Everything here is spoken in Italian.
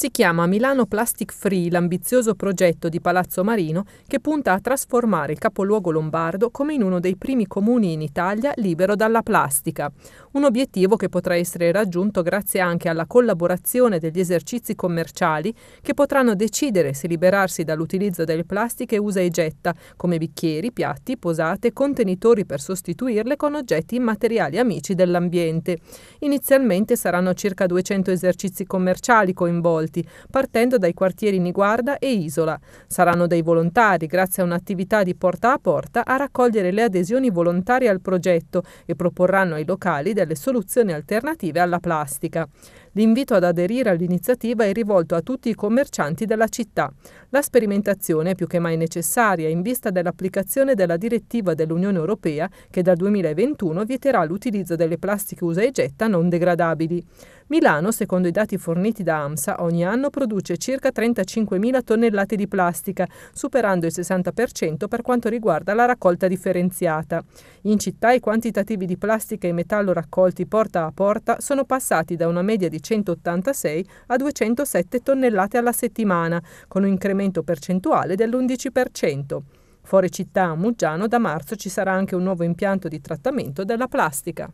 Si chiama Milano Plastic Free l'ambizioso progetto di Palazzo Marino che punta a trasformare il capoluogo lombardo come in uno dei primi comuni in Italia libero dalla plastica. Un obiettivo che potrà essere raggiunto grazie anche alla collaborazione degli esercizi commerciali che potranno decidere se liberarsi dall'utilizzo delle plastiche usa e getta, come bicchieri, piatti, posate, contenitori per sostituirle con oggetti immateriali amici dell'ambiente. Inizialmente saranno circa 200 esercizi commerciali coinvolti raccolti, partendo dai quartieri Niguarda e Isola. Saranno dei volontari, grazie a un'attività di porta a porta, a raccogliere le adesioni volontarie al progetto e proporranno ai locali delle soluzioni alternative alla plastica. L'invito ad aderire all'iniziativa è rivolto a tutti i commercianti della città. La sperimentazione è più che mai necessaria in vista dell'applicazione della direttiva dell'Unione Europea che dal 2021 vieterà l'utilizzo delle plastiche usa e getta non degradabili. Milano, secondo i dati forniti da AMSA, ogni anno produce circa 35.000 tonnellate di plastica, superando il 60% per quanto riguarda la raccolta differenziata. In città i quantitativi di plastica e metallo raccolti porta a porta sono passati da una media di 186 a 207 tonnellate alla settimana, con un incremento percentuale dell'11%. Fuori città a Muggiano da marzo ci sarà anche un nuovo impianto di trattamento della plastica.